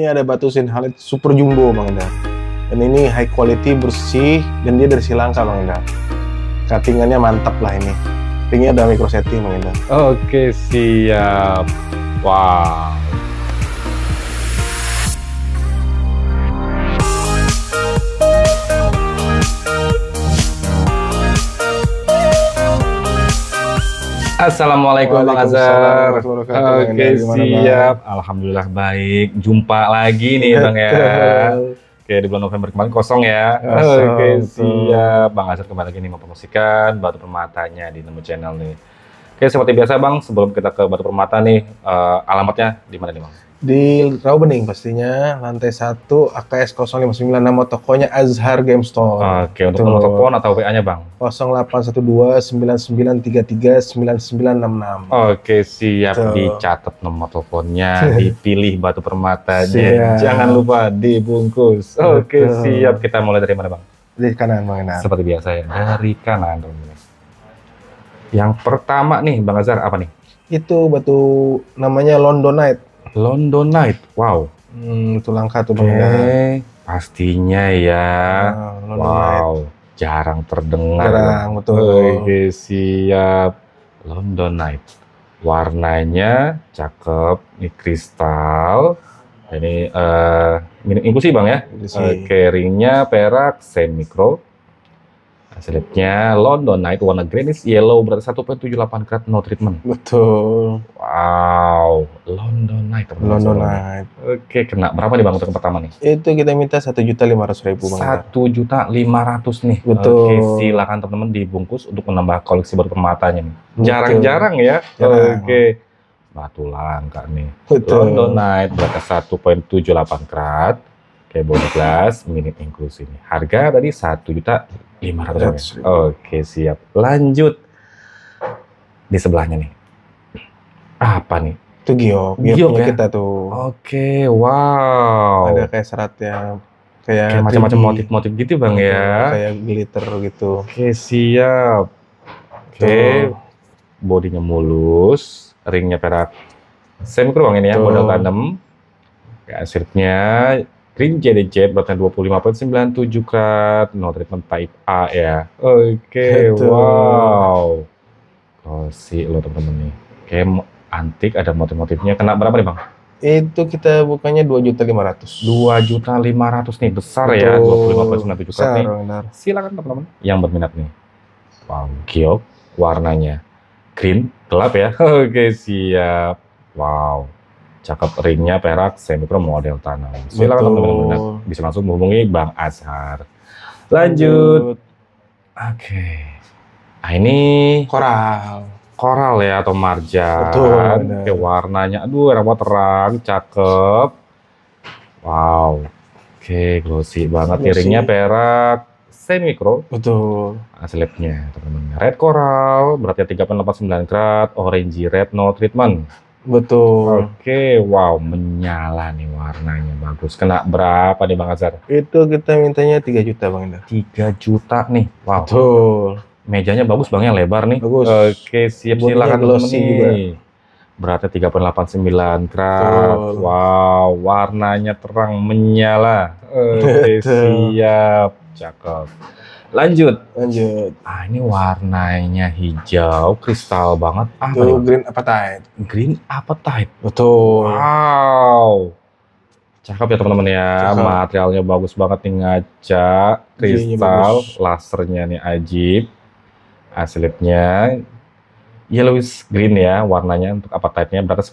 Ini ada batu sinhalit super jumbo Bang Enda. Dan ini high quality, bersih, dan dia dari silangka Bang Enda. Cuttingannya mantap lah ini. Ringnya ada micro setting Bang Enda. Oke, siap. Wow. Assalamualaikum Bang Azhar. Oke, siap. Alhamdulillah baik. Jumpa lagi nih Bang ya. Oke, di bulan November kemarin kosong ya. Oke, siap. Bang Azhar kembali lagi nih mempromosikan Batu Permatanya di Nemu Channel nih. Oke, seperti biasa Bang, sebelum kita ke Batu Permata nih, eh, alamatnya di mana nih Bang? di Rau Bening pastinya lantai 1 AKS 059 nama tokonya Azhar Game Store. Oke, untuk nomor telepon atau WA-nya Bang? 081299339966 9966 Oke, siap Tuh. dicatat nomor teleponnya, dipilih batu permata Jangan lupa dibungkus. Oke, siap. Kita mulai dari mana Bang? Dari kanan, Bang. Seperti biasa ya, dari kanan. dong ini. Yang pertama nih Bang Azhar apa nih? Itu batu namanya Londonite. London Night. Wow. Hmm, itu langka tuh Bang. Pastinya ya. Ah, wow. Night. Jarang terdengar. Jarang, betul. Oke, siap. London Night. Warnanya cakep, ini kristal. Ini uh, eh, inklusi Bang ya. Oke, okay, ringnya perak, semi mikro Selanjutnya, London Night warna greenish yellow berarti 1.78 karat no treatment. Betul. Wow, London Night. London Night. Oke, kena berapa nih Bang untuk pertama nih? Itu kita minta satu juta lima ratus ribu Bang. ratus nih. Betul. Oke, silakan teman-teman dibungkus untuk menambah koleksi baru permatanya nih. Jarang-jarang ya. Jarang. Ya. Oke. Batu langka nih. Betul. London Night berarti 1.78 karat Kayak bonus kelas minim inklusi ini. Harga tadi satu juta lima ratus. Ya? Oke, siap. Lanjut di sebelahnya nih. Apa nih? Itu Gio, Gio punya ya? kita tuh. Oke, wow. Ada kayak serat yang kayak, kayak macam-macam motif-motif gitu bang okay, gitu, ya. Kayak glitter gitu. Oke, siap. Oke, okay. bodinya mulus, ringnya perak. Saya Semi bang ini ya, modal tanam. Kayak siripnya Green persen beratus 25.97 karat, no treatment type A ya. Oke, okay, wow. Kosi lo temen-temen nih. Kayak antik ada motif-motifnya. Kena berapa nih bang? Itu kita bukannya dua juta lima ratus. Dua juta lima ratus nih besar ya. Betul. ya, dua puluh lima sembilan tujuh karat nih. Benar. Silakan teman-teman yang berminat nih. Wow, giok warnanya green gelap ya. Oke okay, siap. Wow cakep ringnya perak semi pro model tanam. Silakan teman-teman bisa langsung menghubungi Bang Azhar. Lanjut. Oke. Okay. Nah, ini koral. Koral ya atau marjan. Betul. Oke, warnanya aduh enak terang, cakep. Wow. Oke, glossy banget. Glossy. Piringnya perak pro Betul. Ah, Slabnya, teman-teman. Red coral, beratnya 3,89 karat, orangey red, no treatment. Betul. Oke, wow, menyala nih warnanya bagus. Kena berapa nih Bang Azhar? Itu kita mintanya 3 juta Bang Indah 3 juta nih. Wow. Betul. Mejanya bagus Bang yang lebar nih. Bagus. Oke, siap silakan glossy juga. Beratnya 3,89 gram Wow, warnanya terang menyala. Oke, siap. Cakep. Lanjut. Lanjut. Ah ini warnanya hijau, kristal banget. Ah, Itu green appetite. Green appetite. Betul. Wow. Cakep ya teman-teman ya. Cakep. Materialnya bagus banget nih ngaca, kristal, lasernya nih ajib. Asilipnya ah, yellowish green ya warnanya untuk appetite-nya berarti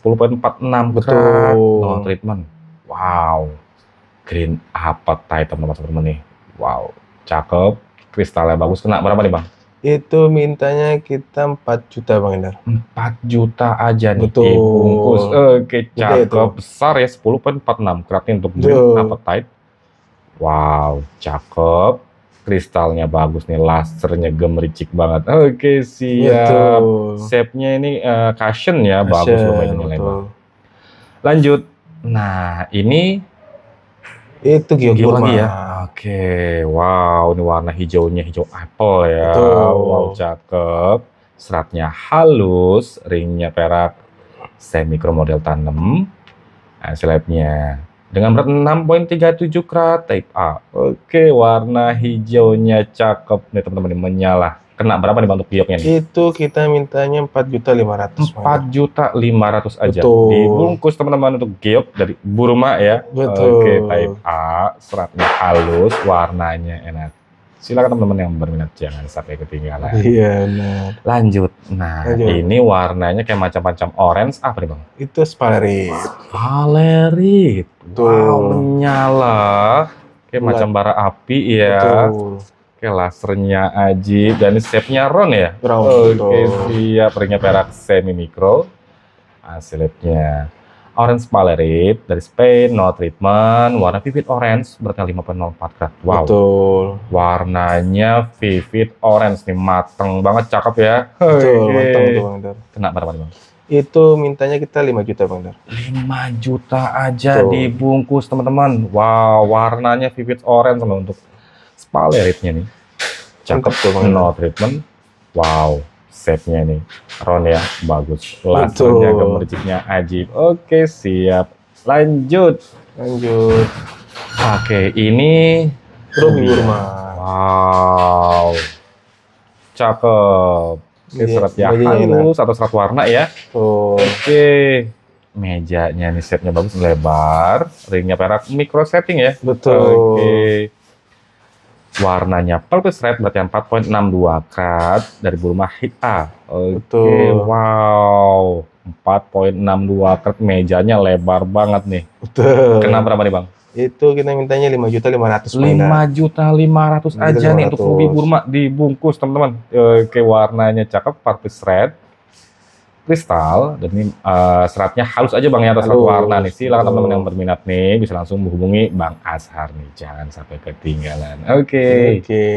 enam betul. No treatment. Wow. Green appetite teman-teman teman-teman nih. Wow, cakep kristalnya bagus kena berapa nih bang? Itu mintanya kita 4 juta Bang Endar 4 juta aja nih. Betul. bungkus Oke, eh, cakep. Iya, besar ya 10 pen 46 karat untuk green appetite. Wow, cakep. Kristalnya bagus nih, lasernya gemericik banget. Oke, siap. Shape-nya ini uh, cushion ya, bagus lumayan nilai Bang. Lanjut. Nah, ini itu Gio, ya. Oke, wow, ini warna hijaunya hijau apple ya. Betul. Wow, cakep. Seratnya halus, ringnya perak, semi model tanem, Nah, selebnya dengan berat 6.37 karat type A. Oke, warna hijaunya cakep nih teman-teman, menyala kena berapa nih untuk gioknya nih? Itu kita mintanya empat juta lima ratus. Empat juta lima ratus aja. Betul. Dibungkus teman-teman untuk giok dari Burma ya. Betul. Oke, type A, seratnya halus, warnanya enak. Silakan teman-teman yang berminat jangan sampai ketinggalan. Iya, benar. Lanjut. Nah, Lanjut. ini warnanya kayak macam-macam orange apa nih, Bang? Itu spalerit. Spalerit. Wow, menyala. Kayak Bulan. macam bara api ya. Betul. Oke, lasernya Aji dan ini shape-nya ya? Round. Oke, siap. Ringnya perak semi mikro. Hasilnya ah, orange palerit dari Spain, no treatment, warna vivid orange berarti 5.04 karat. Wow. Betul. Warnanya vivid orange nih, mateng banget, cakep ya. Betul, okay. mateng tuh Bang Dar. Kena berapa nih Bang? Itu mintanya kita 5 juta Bang Dar. 5 juta aja Betul. dibungkus teman-teman. Wow, warnanya vivid orange loh untuk Spa leritnya eh. nih. Cakep tuh bang. No hmm. treatment. Wow, setnya nih. Ron ya, bagus. Lasernya gemerciknya ajib. Oke, siap. Lanjut. Lanjut. Oke, ini Rumi Burma. Wow. Cakep. Ini iya, serat ya halus atau serat warna ya. Tuh. Oke. Mejanya nih setnya bagus lebar, ringnya perak, micro setting ya. Betul. Oke warnanya purple red berarti 4.62 karat dari Burma Hita. Ah, oke, okay, wow. 4.62 karat mejanya lebar banget nih. Betul. kenapa berapa nih, Bang? Itu kita mintanya 5 juta 500 5 juta 500 aja 500. nih untuk Ruby Burma dibungkus, teman-teman. Oke, warnanya cakep, purple red kristal dan ini uh, seratnya halus aja bang ya atas serat warna nih silakan teman-teman yang berminat nih bisa langsung menghubungi bang Ashar nih jangan sampai ketinggalan oke okay. oke okay.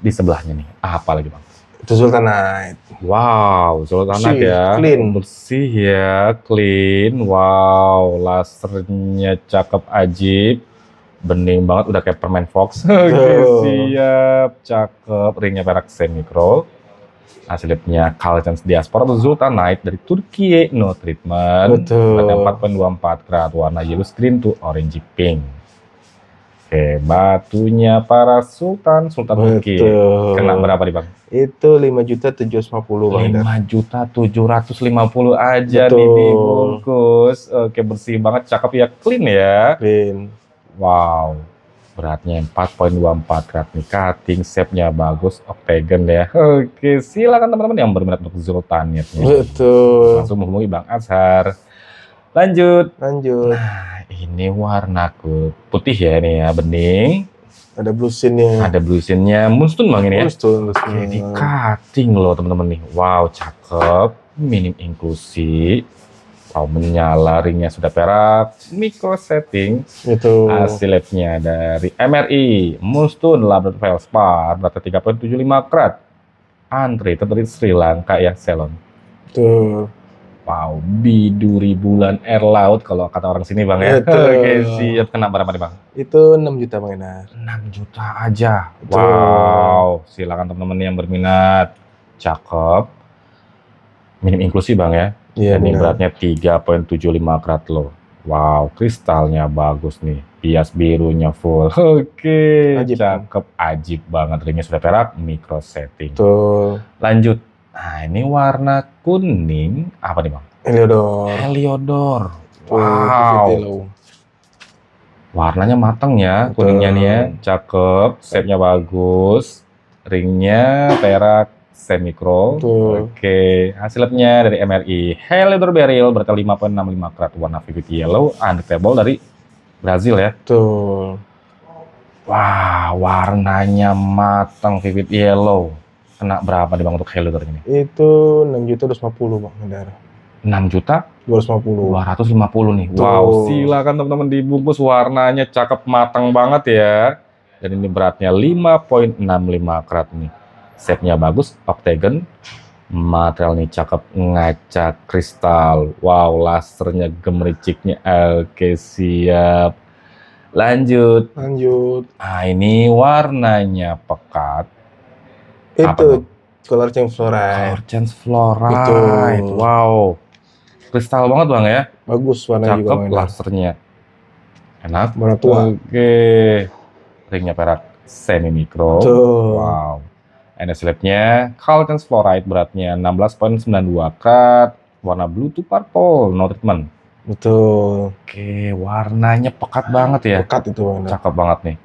di sebelahnya nih apa lagi bang itu Sultanite wow Sultanite Sih, ya clean bersih ya clean wow lasernya cakep ajib bening banget udah kayak permen fox oke siap cakep ringnya perak semi semikro aslinya Kalcan Diaspora atau Zoltan naik dari Turki no treatment Betul. pada empat grad warna yellow screen to orange pink Oke, batunya para sultan, sultan Turki. Kena berapa nih, Bang? Itu lima juta 750, Bang. lima juta 750 aja Betul. nih dibungkus. Oke, bersih banget, cakep ya, clean ya. Clean. Wow beratnya 4.24 karat nih cutting shape-nya bagus octagon ya oke silakan teman-teman yang berminat untuk Zultan ya betul langsung menghubungi Bang Azhar lanjut lanjut nah ini warna putih ya ini ya bening ada blusinnya ada blusinnya moonstone bang ini ya moonstone, moonstone. jadi cutting loh teman-teman nih wow cakep minim inklusi saumennya larinya sudah perak micro setting itu labnya dari MRI Moonstone Labrador Feldspar data 3.75 karat antri terdiri Sri Lanka ya selon, tuh wow biduri bulan air laut kalau kata orang sini bang ya itu oke siap kena berapa nih bang itu 6 juta bang Enar 6 juta aja itu. wow silakan teman-teman yang berminat cakep minim inklusi bang ya Iya, ini beratnya 3.75 krat lo. Wow, kristalnya bagus nih. Bias birunya full. Oke, okay, cakep. Ajib banget. Ringnya sudah perak, micro setting. Tuh. Lanjut. Nah, ini warna kuning. Apa nih, Bang? Heliodor. Heliodor. Wow. Warnanya mateng ya, kuningnya nih ya. Cakep, Setnya bagus. Ringnya perak mikro, Oke, hasilnya dari MRI Helder Beryl berarti 5.65 karat warna vivid yellow table dari Brazil ya. Betul. Wah, warnanya matang vivid yellow. Kena berapa nih Bang untuk Helder ini? Itu 6 250 Bang Hendara. 6 juta 250. 250 nih. Tuh. Wow, silakan teman-teman dibungkus warnanya cakep matang banget ya. Dan ini beratnya 5.65 karat nih shape-nya bagus, octagon, materialnya cakep, ngaca kristal, wow lasernya gemericiknya, oke siap. Lanjut. Lanjut. Nah ini warnanya pekat. Itu color change flora. Color change flora. Itu. Wow. Kristal banget bang ya. Bagus warnanya Cakep juga. Cakep lasernya. Enak. Warna tua. Oke. Ringnya perak semi mikro. Wow. NSLab-nya Carlton's fluoride beratnya 16.92 kat, warna blue to purple, no treatment. Betul. Oke, warnanya pekat banget ya. Pekat itu warna. Cakep banget nih.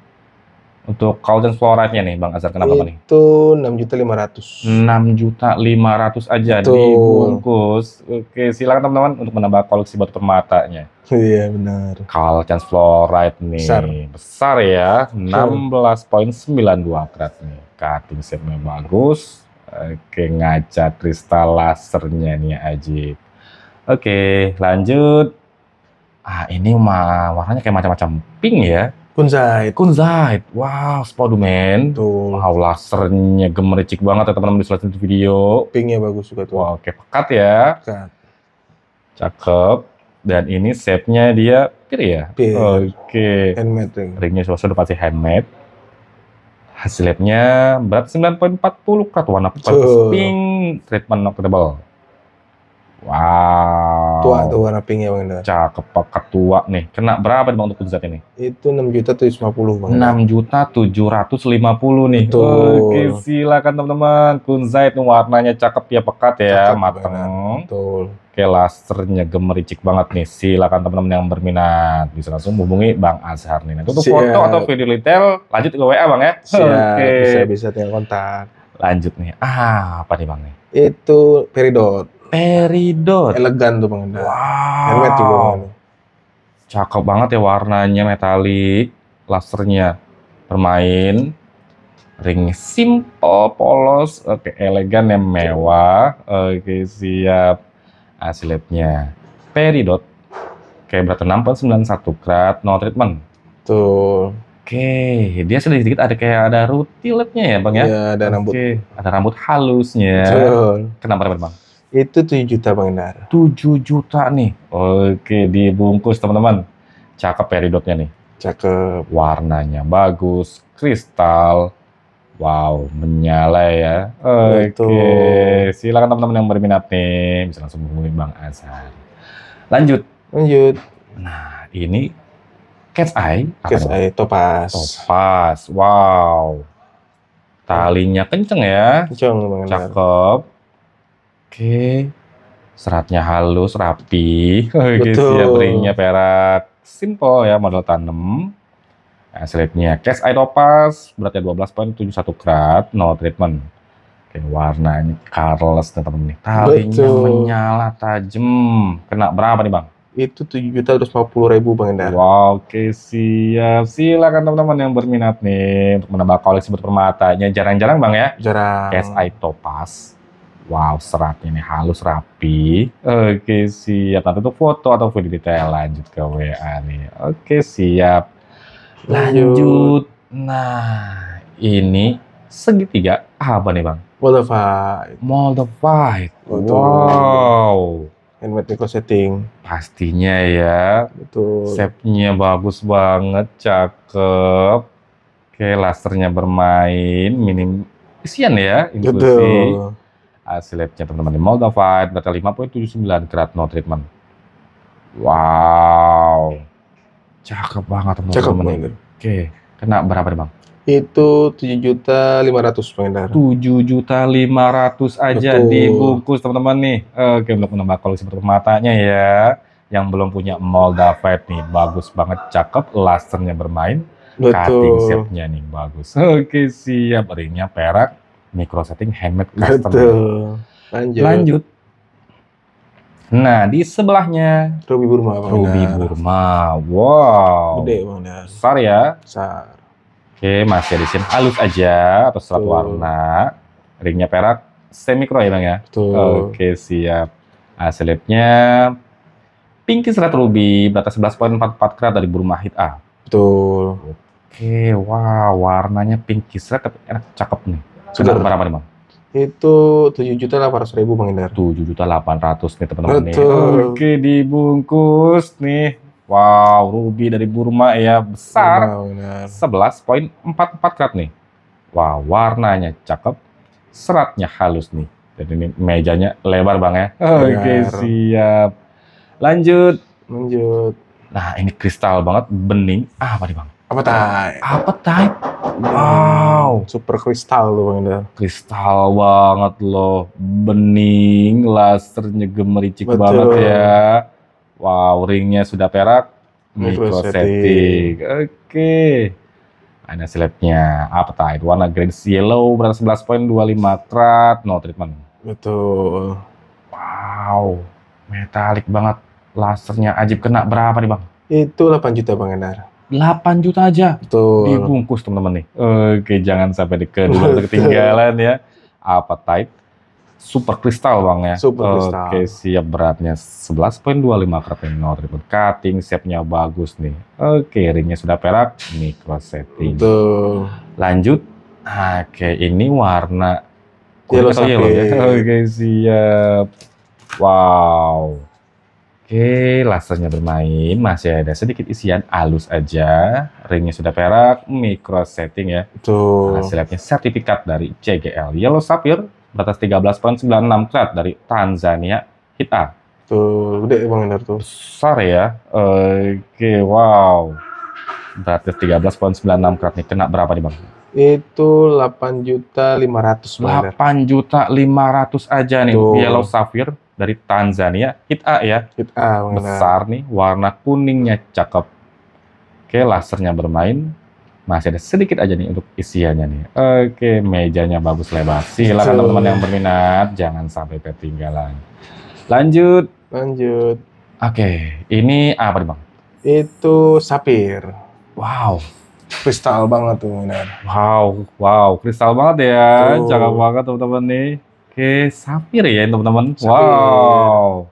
Untuk Carlton Fluoride-nya nih Bang Azhar, kenapa nih? Itu enam juta lima ratus. Enam juta lima ratus aja Betul. dibungkus. Oke, silakan teman-teman untuk menambah koleksi batu permatanya. Iya benar. Carlton Fluoride nih besar, besar ya, enam belas poin sembilan dua karat nih. Cutting shape-nya bagus. Oke, ngaca kristal lasernya nih Aji. Oke, lanjut. Ah, ini mah warnanya kayak macam-macam pink ya. Kunzite. Kunzite. Wow, Spoduman. Tuh. Wow, lasernya gemericik banget ya teman-teman di selanjutnya video. Pinknya bagus juga tuh. Wow, oke pekat ya. Pekat. Cakep. Dan ini shape-nya dia pir ya? Pir. Iya. Oke. Okay. Handmade. Ya. Ringnya udah pasti handmade. Hasil labnya berat 9.40 kat warna pink, treatment notable. Wow. Tua tuh warna pinknya Bang Indra. Cakep paket tua nih. Kena berapa Bang untuk Kudusat ini? Itu enam juta 750 Bang. 6 juta 750 nih. Betul. Oke, silakan teman-teman. Kunzait warnanya cakep ya pekat ya, cakep mateng. Banget. Betul. Oke, lasernya gemericik banget nih. Silakan teman-teman yang berminat bisa langsung hubungi Bang Azhar nih. Nah, untuk foto atau video detail lanjut ke WA Bang ya. Siap. Oke. Bisa bisa tinggal kontak. Lanjut nih. Ah, apa nih Bang nih? Itu peridot. Peridot. Elegan tuh pengendara. Wow. Helmet juga pengendara. Cakep banget ya warnanya metalik, lasernya bermain, ring simple, polos, oke okay, elegan yang mewah, oke okay, siap, asilipnya, Peridot, kayak berat 6.91 krat, no treatment. Tuh. Oke, okay. dia sedikit sedikit ada kayak ada rutiletnya ya bang ya? Iya, ada okay. rambut. Ada rambut halusnya. Betul. Kenapa rambut bang? Itu 7 juta Bang Indar. 7 juta nih. Oke, dibungkus teman-teman. Cakep peridotnya ya nih. Cakep. Warnanya bagus, kristal. Wow, menyala ya. Oke, Betul. silakan teman-teman yang berminat nih bisa langsung menghubungi Bang Azhar. Lanjut. Lanjut. Nah, ini cat eye. Cat eye topas. Topas. Wow. Talinya kenceng ya. Kenceng, Bang Cakep. Oke. Seratnya halus, rapi. Oke, oh, gitu. siap ringnya perak. Simple ya model tanam. Nah, slipnya cash eye topaz, beratnya 12.71 karat, no treatment. Oke, warnanya ini nih teman nih. Talinya Betul. menyala tajam. Kena berapa nih, Bang? Itu tujuh juta lima puluh ribu bang Endar. Wow, oke siap. Silakan teman-teman yang berminat nih untuk menambah koleksi berpermatanya. Jarang-jarang bang ya. Jarang. Cash eye topaz Wow, seratnya ini halus rapi. Oke, siap. Nanti untuk foto atau video detail lanjut ke WA nih. Oke, siap. Lanjut. Nah, ini segitiga apa nih, Bang? Moldavite. Moldavite. Wow. Handmade micro setting. Pastinya ya. Betul. Shape-nya bagus banget, cakep. Oke, lasernya bermain, minim isian ya, inklusi. Betul hasil ah, labnya teman-teman di Moldavite data 5.79 grad no treatment wow cakep banget teman-teman cakep banget oke kena berapa nih bang itu tujuh juta lima ratus pengendara tujuh juta lima ratus aja Betul. dibungkus teman-teman nih oke untuk menambah koleksi matanya ya yang belum punya Moldavite nih bagus banget cakep lasernya bermain Betul. cutting shape-nya nih bagus oke siap ringnya perak micro setting handmade custom. Betul. Lanjut. Lanjut. Nah, di sebelahnya Ruby Burma. Ruby benar. Burma. Wow. Gede Besar ya? Besar. Oke, masih di sini halus aja atau satu warna. Ringnya perak, semi ya, Bang ya? Betul. Oke, siap. Nah, selipnya Pinky Serat Ruby, batas 11.44 karat dari Burma Hit A. Betul. Oke, wow, warnanya pinky serat tapi enak, cakep nih. Sudah berapa nih bang? Itu tujuh juta delapan ratus ribu bang Indar. Tujuh juta delapan ratus nih teman-teman nih. Oke dibungkus nih. Wow, ruby dari Burma ya besar. Sebelas poin empat empat karat nih. Wow, warnanya cakep, seratnya halus nih. Dan ini mejanya lebar bang ya. Oh, Oke okay, siap. Lanjut. Lanjut. Nah ini kristal banget bening. Ah, apa nih bang? Apa tai? Apa tai? Wow. Hmm, super kristal loh Bang Indra. Kristal banget loh. Bening, lasernya gemericik Betul. banget ya. Wow, ringnya sudah perak. Micro setting. Oke. Okay. Ada apa Appetite. Warna green yellow. Berat 11.25 trat. No treatment. Betul. Wow. Metalik banget. Lasernya ajib kena berapa nih bang? Itu 8 juta bang Endar. 8 juta aja Betul. dibungkus teman-teman nih. Oke, jangan sampai di kedua ketinggalan ya. Appetite super kristal bang ya. Super kristal. Oke, siap beratnya 11.25 per penor triple cutting, shape-nya bagus nih. Oke, ringnya sudah perak, micro setting. Betul. Lanjut. Oke, ini warna yellow, yellow ya. Oke, siap. Wow. Oke, lasernya bermain, masih ada sedikit isian alus aja. Ringnya sudah perak, micro setting ya. Tuh. Hasilnya sertifikat dari CGL Yellow Sapphire beratas 13.96 karat dari Tanzania Hita. Tuh, gede Bang ini tuh. Besar ya. Oke, wow. Beratas 13.96 karat nih, kena berapa nih Bang? Itu 8 juta 500 8 juta 500 aja nih, Yellow Sapphire dari Tanzania, kita ya. Hita, Besar nih, warna kuningnya cakep. Oke, lasernya bermain. Masih ada sedikit aja nih untuk isiannya nih. Oke, mejanya bagus lebar. Silakan teman-teman yang berminat, jangan sampai ketinggalan. Lanjut. Lanjut. Oke, ini apa nih Bang? Itu sapir. Wow, kristal banget tuh benar. Wow, wow, kristal banget ya. Jangan Cakep banget teman-teman nih pakai sapir ya teman-teman. Wow.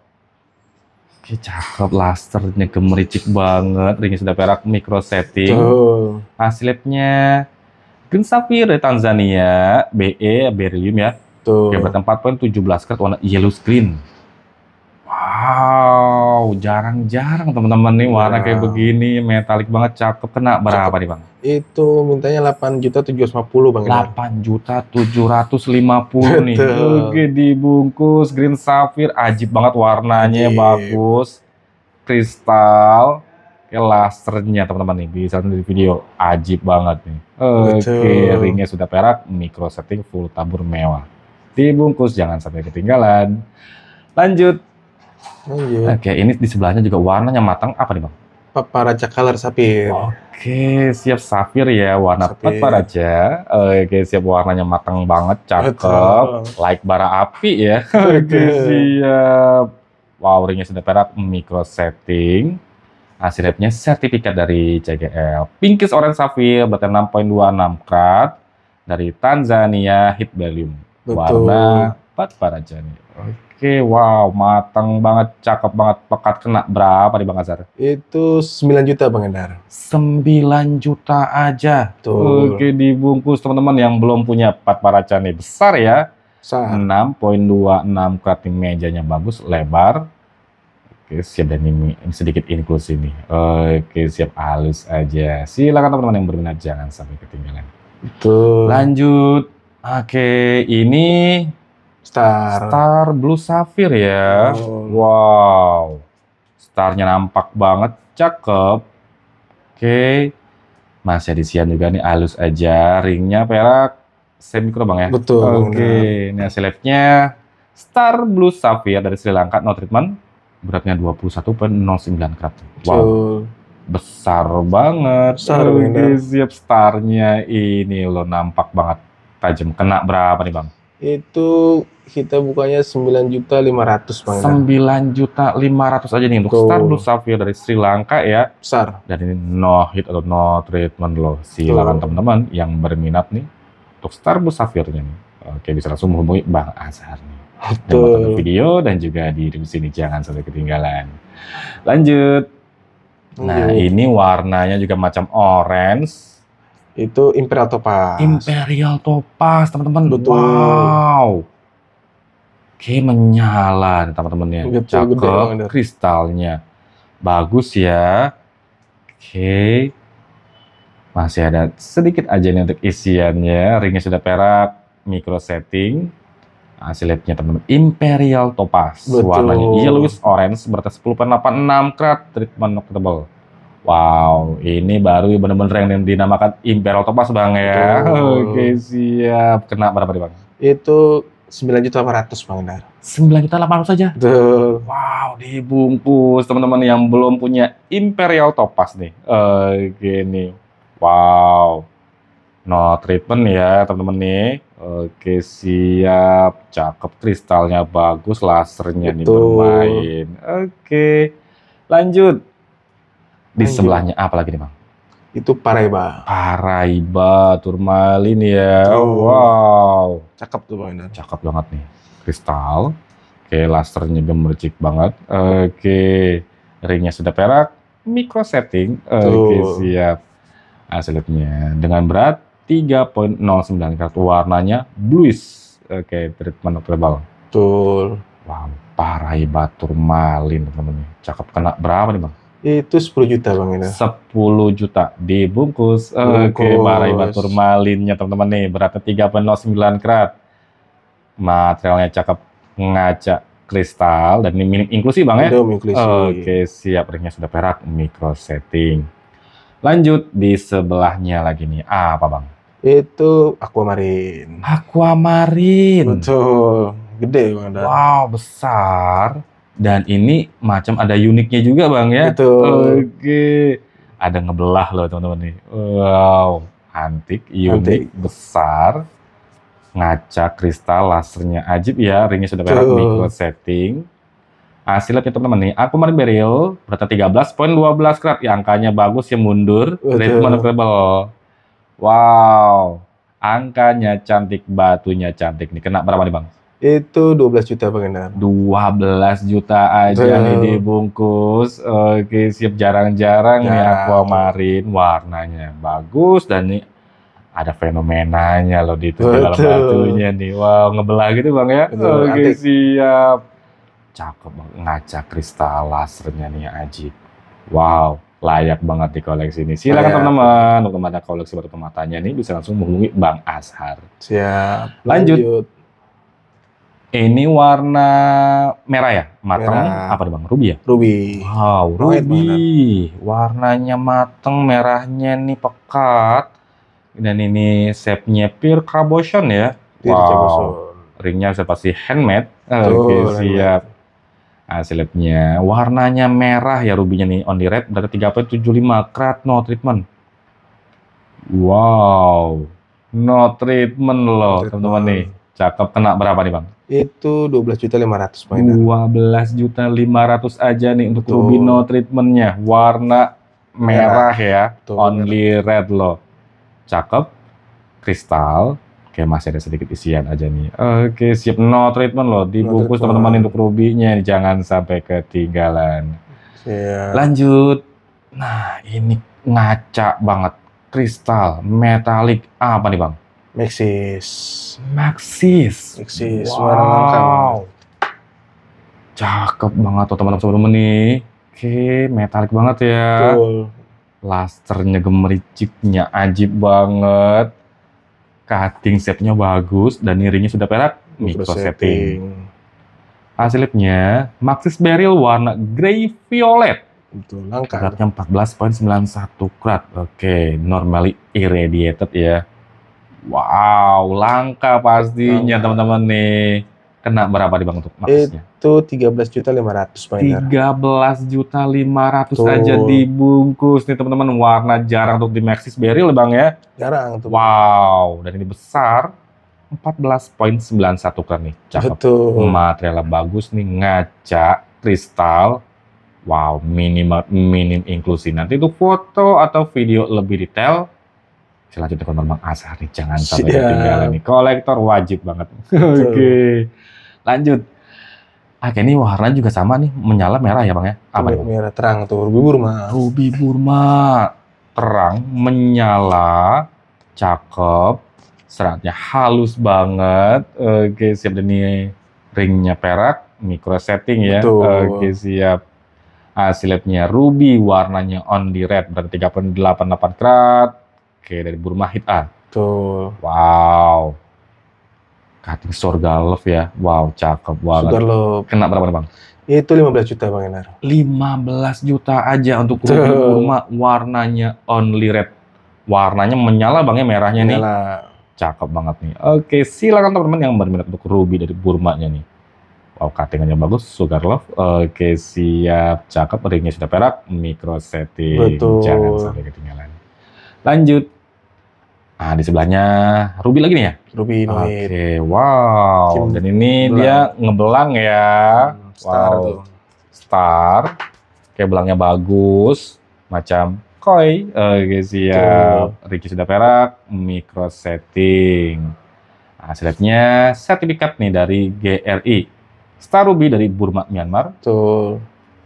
Oke, cakep lasternya gemericik banget, ringnya sudah perak micro setting. Tuh. Aslepnya Green dari ya, Tanzania BE beryllium ya. Tuh. tujuh 4.17 karat warna yellow screen. Wow, jarang-jarang teman-teman nih warna ya. kayak iya. begini, metalik banget, cakep. Kena berapa cakep. nih bang? Itu mintanya delapan juta tujuh ratus lima puluh bang. Ya. Delapan juta tujuh ratus lima puluh nih. Oke, dibungkus green sapphire, ajib banget warnanya, ajib. bagus, kristal, kelasernya lasernya teman-teman nih bisa di video ajib banget nih. Oke, ringnya sudah perak, micro setting full tabur mewah. Dibungkus jangan sampai ketinggalan. Lanjut. Oh, iya. Oke, ini di sebelahnya juga warnanya matang apa nih bang? Paparaja color sapir. Oke, siap sapir ya warna sapir. paparaja. Oke, siap warnanya matang banget, cakep, like bara api ya. Oke, siap. Wow, ringnya sudah perak, micro setting. Hasilnya sertifikat dari CGL. Pinkis orange Sapir, baterai 6.26 karat dari Tanzania hit Berlium. Warna paparaja nih. Oke. Oke, wow, matang banget, cakep banget, pekat kena berapa nih Bang Azhar? Itu 9 juta Bang Endar. 9 juta aja. Tuh. Oke, dibungkus teman-teman yang belum punya pat paraca nih besar ya. enam 6.26 meja mejanya bagus, lebar. Oke, siap dan ini sedikit inklusi nih. Oke, siap halus aja. Silakan teman-teman yang berminat jangan sampai ketinggalan. Tuh. Lanjut. Oke, ini Star. Star Blue Sapphire ya. Oh. Wow. Starnya nampak banget, cakep. Oke. Okay. Masih edisian juga nih, halus aja. Ringnya perak, semi mikro bang ya? Betul. Oke, okay. ini hasil labnya. Star Blue Sapphire dari Sri Lanka, no treatment. Beratnya 21,09 karat. Wow. Besar banget. Besar Oke, ya. siap starnya ini lo nampak banget tajam. Kena berapa nih bang? itu kita bukanya sembilan juta 500 Bang. sembilan juta lima ratus aja nih untuk Tuh. Star Blue dari Sri Lanka ya. Besar. Dan ini no hit atau no treatment loh. Silakan teman-teman yang berminat nih untuk Star Blue sapphire nih. Oke, bisa langsung menghubungi Bang Azhar nih. Dan video dan juga di sini jangan sampai ketinggalan. Lanjut. Nah, ini warnanya juga macam orange itu Imperial Topaz. Imperial Topaz, teman-teman. Betul. Wow. Oke, menyala nih teman-teman ya. Cakep gede, kristalnya. Bagus ya. Oke. Masih ada sedikit aja nih untuk isiannya. Ringnya sudah perak, micro setting. Hasil labnya teman-teman. Imperial Topaz. Betul. Warnanya yellowish orange, bertas 10.86 karat, treatment notable. Wow, ini baru ya benar-benar yang dinamakan Imperial Topas bang ya. Oh. Oke siap. Kena berapa nih bang? Itu sembilan juta delapan ratus bang Nar. Sembilan juta delapan ratus saja. Betul. Wow, dibungkus teman-teman yang belum punya Imperial Topas nih. Oke nih. Wow. No treatment ya teman-teman nih. Oke siap. Cakep kristalnya bagus, lasernya Betul. nih bermain. Oke. Lanjut di Anjir. Iya. sebelahnya apa apalagi nih bang itu Paraiba Paraiba turmalin ya oh. wow cakep tuh bang Indar cakep banget nih kristal oke lasernya gemercik banget oke ringnya sudah perak micro setting oke siap hasilnya dengan berat 3.09 karat warnanya bluish oke treatment notable. betul wow Paraiba turmalin teman-teman cakep kena berapa nih bang itu 10 juta Bang ini 10 juta dibungkus. Bungkus. Oke, barai batur malinnya teman-teman nih, beratnya 3.09 karat. Materialnya cakep ngaca kristal dan ini minim inklusi Bang ya. inklusi. Oke, siap ringnya sudah perak micro setting. Lanjut di sebelahnya lagi nih apa Bang? Itu aquamarin. Aquamarin. Betul. Gede Bang. Wow, besar dan ini macam ada uniknya juga bang ya. Itu. Oke. Ada ngebelah loh teman-teman nih. Wow. Antik, unik, Antik. besar, ngaca, kristal, lasernya ajib ya. Ringnya sudah perak, buat setting. Hasilnya teman-teman nih, aku main beril berat 13.12 karat. Ya angkanya bagus ya mundur. Betul. Remarkable. Wow. Angkanya cantik, batunya cantik nih. Kena berapa nih Bang? itu 12 juta Dua 12 juta aja uh. nih dibungkus. Oke, siap jarang-jarang ya. nih aquamarine warnanya bagus dan nih ada fenomenanya loh di itu dalam batunya nih. Wow, ngebelah gitu Bang ya. Betul, Oke, Nanti. siap. Cakep ngaca kristal lasernya nih aji Wow, layak banget di koleksi ini. Silakan teman-teman untuk ada koleksi batu pematanya nih bisa langsung menghubungi Bang Ashar. Siap. Lanjut. Lanjut ini warna merah ya? Mateng merah. apa nih Bang? Ruby ya? Ruby. Wow, ruby. Warnanya mateng, merahnya nih pekat. Dan ini shape-nya pure cabochon ya. Pure wow. Ringnya bisa pasti handmade. Oke, okay, siap. Ah, selebnya warnanya merah ya rubinya nih on the red berarti lima karat no treatment. Wow. No treatment loh, teman-teman nih. Cakep. Kena berapa nih bang? Itu dua belas juta lima ratus. Dua belas juta lima ratus aja nih untuk Tuh. Rubino treatmentnya. Warna merah, merah ya. Tuh, Only merah. red loh. Cakep. Kristal. Oke masih ada sedikit isian aja nih. Oke siap. No treatment loh. Dibungkus no teman-teman untuk rubinya. Jangan sampai ketinggalan. Siap. Lanjut. Nah ini ngaca banget. Kristal. Metalik. Apa nih bang? Maxis. Maxis. Maxis wow. warna kan. Cakep banget tuh teman-teman sebelum ini. Oke, metalik banget ya. Betul. Lasternya gemericiknya ajib banget. Cutting setnya bagus dan niringnya sudah perak micro setting. Hasilnya Maxis Beryl warna grey violet. Betul, langka. Kratnya 14.91 karat. Oke, normally irradiated ya Wow, langka pastinya teman-teman nih. Kena berapa di Bang untuk maksudnya? Itu belas juta lima ratus. Tiga belas juta lima ratus aja dibungkus nih teman-teman. Warna jarang untuk di Maxis Beril Bang ya. Jarang tuh. Wow, dan ini besar. 14.91 kan nih. Cakep. Betul. Materialnya bagus nih, ngaca, kristal. Wow, minimal minim inklusi. Nanti tuh foto atau video lebih detail selanjutnya kalau memang Asah nih, jangan sampai yeah. ketinggalan nih. Kolektor wajib banget. Oke, okay. lanjut. Ah, Akhirnya ini warna juga sama nih, menyala merah ya Bang ya? Apa Merah terang tuh, ruby burma. Ruby burma. Terang, menyala, cakep, seratnya halus banget. Oke, siap ini ringnya perak, micro setting ya. Betul. Oke, siap. Ah, siletnya ruby, warnanya on the red, berarti 388 karat, Oke, dari Burma Hit A. Ah. Betul. Wow. Cutting surga Love ya. Wow, cakep Wow. Sugar Love. Kena berapa Bang? Itu 15 juta Bang Enar. 15 juta aja untuk ruby Burma warnanya only red. Warnanya menyala Bang ya merahnya menyala. nih cakep banget nih. Oke, silakan teman-teman yang berminat untuk ruby dari Burmanya nih. Wow, cuttingannya bagus, sugar love. Oke, siap, cakep, ringnya sudah perak, micro setting. Betul. Jangan sampai ketinggalan. Lanjut. Nah, di sebelahnya Ruby lagi nih ya? Ruby Oke, wow. Cim Dan ini belang. dia ngebelang ya. Hmm, star wow. tuh. Star. Kayak belangnya bagus. Macam koi. Oke, okay, siap. Tuh. Ricky sudah perak. Micro setting. Nah, selanjutnya sertifikat nih dari GRI. Star Ruby dari Burma, Myanmar. tuh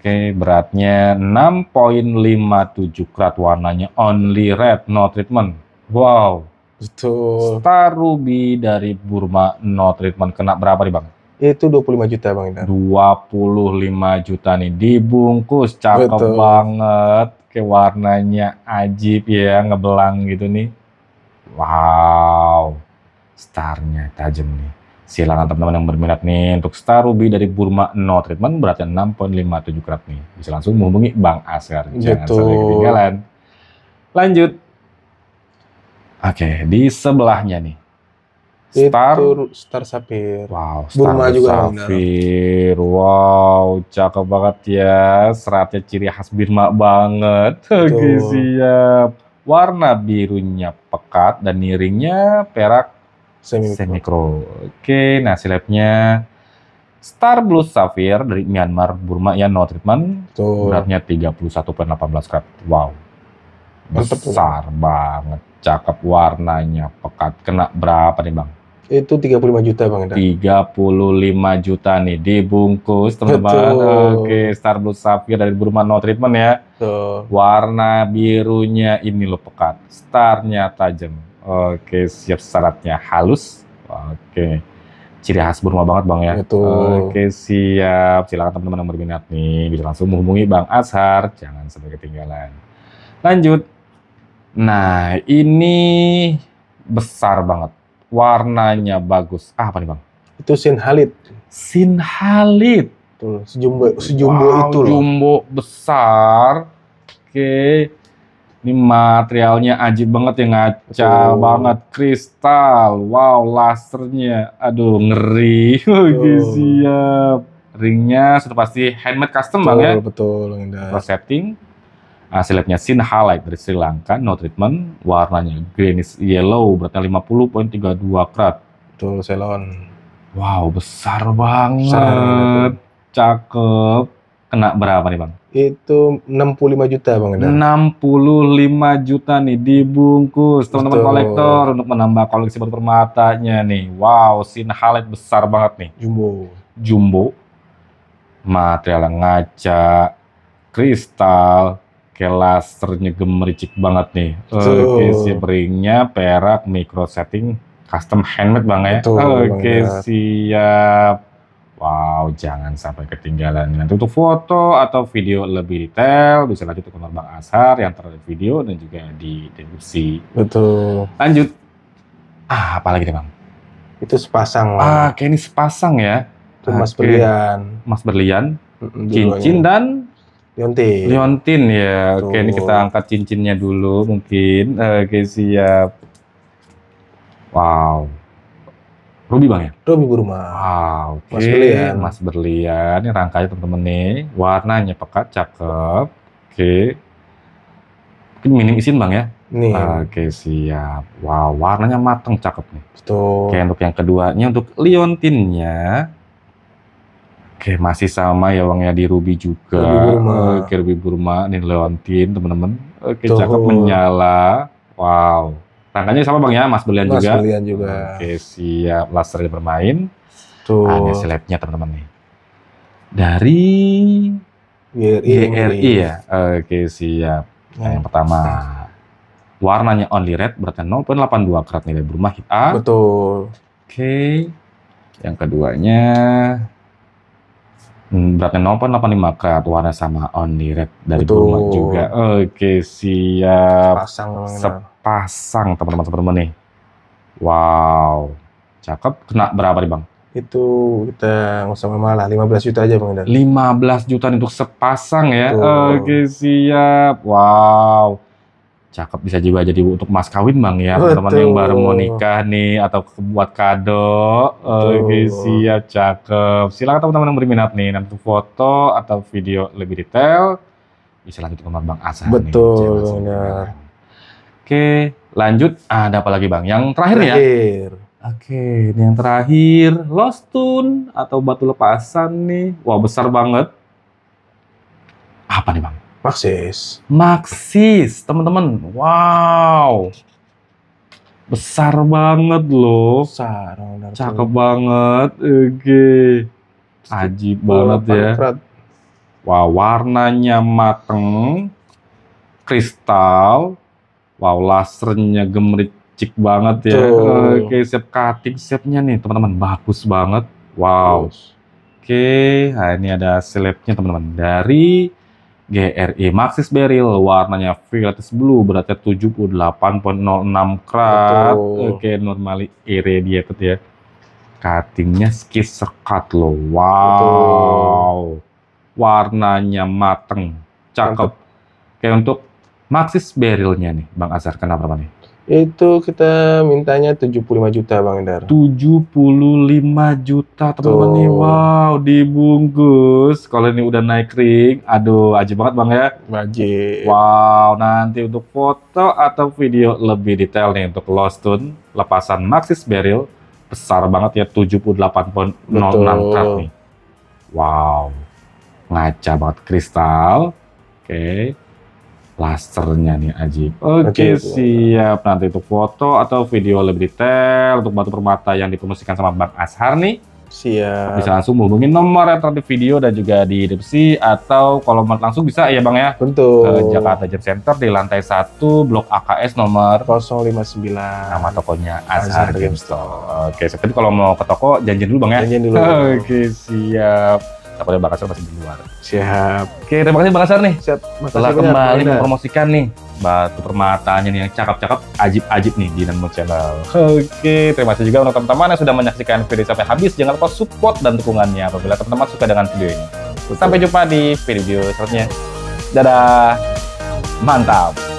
Oke, beratnya 6.57 karat, warnanya only red, no treatment. Wow. Betul. Star Ruby dari Burma, no treatment. Kena berapa nih Bang? Itu 25 juta Bang Idan. 25 juta nih, dibungkus, cakep Betul. banget. Oke, warnanya ajib ya, ngebelang gitu nih. Wow. Starnya tajam nih. Silahkan teman-teman yang berminat nih untuk Star Ruby dari Burma No Treatment beratnya 6,57 karat nih. Bisa langsung menghubungi Bang Asgar. Jangan gitu. sampai ketinggalan. Lanjut. Oke, di sebelahnya nih. Star itu Star Sapphire. Wow, Star Burma juga Sapphire. Wow, cakep banget ya. Seratnya ciri khas Burma banget. Oke, siap. Warna birunya pekat dan niringnya perak semi mikro. Semi -mikro. Oke, nah silabnya Star Blue Sapphire dari Myanmar, Burma ya no treatment. Tuh. Beratnya 31.18 karat. Wow. Besar Betul. banget. Cakep warnanya pekat. Kena berapa nih, Bang? Itu 35 juta, Bang. Dan. 35 juta nih dibungkus, teman-teman. Oke, Star Blue Sapphire dari Burma no treatment ya. Tuh. Warna birunya ini loh pekat. Starnya tajam Oke, siap syaratnya halus. Oke. Ciri khas Burma banget Bang ya. Itu. Oke, siap. Silakan teman-teman yang berminat nih bisa langsung menghubungi Bang Ashar, jangan sampai ketinggalan. Lanjut. Nah, ini besar banget. Warnanya bagus. Ah, apa nih, Bang? Itu sinhalit. Sinhalit. tuh sejumbo sejumbo wow, itu loh. Jumbo besar. Oke. Ini materialnya ajib banget ya ngaca oh. banget kristal. Wow, lasernya. Aduh, ngeri. Oke, oh. siap. Ringnya sudah pasti handmade custom betul, Bang ya. Betul, betul. Resepting. Nah, selebnya Sin highlight dari Sri Lanka, no treatment, warnanya greenish yellow, beratnya 50.32 karat. Betul, selon. Wow, besar banget. Besar, Cakep. Kena berapa nih, Bang? itu 65 juta Bang puluh 65 juta nih dibungkus teman-teman kolektor untuk menambah koleksi batu permatanya nih. Wow, sin highlight besar banget nih. Jumbo. Jumbo. Material ngaca, kristal, kelasernya gemericik banget nih. Oke, sih ringnya perak micro setting custom handmade ya. Bang ya. Oke, siap. Wow, jangan sampai ketinggalan. Nanti untuk foto atau video lebih detail bisa lanjut ke nomor Bang Ashar yang terlihat video dan juga di deskripsi. Betul. Lanjut. Ah, apa lagi nih Bang? Itu sepasang Ah, kayak ini sepasang ya. Itu mas Mas Berlian. Mas Berlian, mm-hmm, cincin dan liontin. Liontin ya. Betul. Oke, ini kita angkat cincinnya dulu mungkin. Oke, siap. Wow. Ruby bang ya? Ruby Burma. Wow, okay. Mas Berlian. Mas Berlian, ini rangkanya temen teman nih. Warnanya pekat, cakep. Oke. Okay. Ini minim hmm. isin bang ya? Nih. Oke, okay, siap. Wow, warnanya mateng, cakep nih. Betul. Oke, okay, untuk yang keduanya, untuk liontinnya. Oke, okay, masih sama ya bang ya, di Ruby juga. Ruby Burma. Oke, okay, Ruby Burma, ini leontin temen-temen. Oke, okay, cakep menyala. Wow. Rangkanya sama Bang ya, Mas Belian juga. Mas Belian juga. Oke, siap. Laser yang bermain. Tuh. Ada selebnya teman-teman nih. Dari GRI ya. Oke, siap. Nah, yang pertama warnanya only red berarti 0.82 karat nilai berumah hit A. Betul. Oke. Yang keduanya hmm, beratnya 0.85 karat warna sama only red dari Betul. berumah juga. Oke, siap. Pasang pasang teman-teman teman-teman nih. Wow, cakep. Kena berapa nih bang? Itu kita nggak usah mahal lah, 15 juta aja bang. Lima 15 juta untuk sepasang ya. Oke Oke siap. Wow, cakep bisa juga jadi untuk mas kawin bang ya teman-teman yang baru mau nikah nih atau buat kado oke oke siap cakep silakan teman-teman yang berminat nih nanti foto atau video lebih detail bisa lanjut ke bang Asa betul nih, Oke, lanjut ah, ada apa lagi bang? Yang terakhir, ya? terakhir. ya? Oke, ini yang terakhir Lost Tune atau batu lepasan nih. Wah besar banget. Apa nih bang? Maxis. Maxis, teman-teman. Wow, besar banget loh. Besar, cakep banget. Oke, ajib banget ya. Krat. Wah warnanya mateng, kristal, Wow, lasernya gemericik banget ya. Tuh. Oke, siap cutting setnya nih teman-teman. Bagus banget. Wow. Tuh. Oke, nah ini ada selepnya teman-teman. Dari GRI e Maxis Beryl warnanya violet blue berarti 78.06 karat. Oke, normally irradiated ya. Cuttingnya skis sekat loh. Wow. Tuh. Warnanya mateng. Cakep. Mantap. Oke, untuk Maxis berilnya nih, Bang Azhar, kenapa Bang? Itu kita mintanya 75 juta Bang Endar. 75 juta teman-teman nih. Wow, dibungkus. Kalau ini udah naik ring, aduh aja banget Bang ya. Wajib. Wow, nanti untuk foto atau video lebih detail nih untuk Lost Tune, lepasan Maxis Beryl, besar banget ya 78.06 kart nih. Wow. Ngaca banget kristal. Oke. Okay Lasernya nih Ajib. Oke okay, siap. Nanti itu foto atau video lebih detail untuk batu permata yang dipromosikan sama Bang Ashar nih. Siap. Bisa langsung menghubungi nomor di video dan juga di deskripsi atau kalau mau langsung bisa ya Bang ya. Tentu. Ke Jakarta Jam Center di lantai 1 Blok AKS nomor 059. Nama tokonya Ashar Game Store. Store. Oke, tapi kalau mau ke toko janjian dulu Bang ya. Janjian dulu. Oke, siap. Takutnya Bang Kasar masih di luar. Siap. Oke, terima kasih Bang Kasar nih. Siap. Makasih Telah kembali mempromosikan nih batu permatanya nih yang cakep-cakep, ajib-ajib nih di Nemo Channel. Oke, terima kasih juga untuk teman-teman yang sudah menyaksikan video sampai habis. Jangan lupa support dan dukungannya apabila teman-teman suka dengan video ini. Sampai jumpa di video selanjutnya. Dadah. Mantap.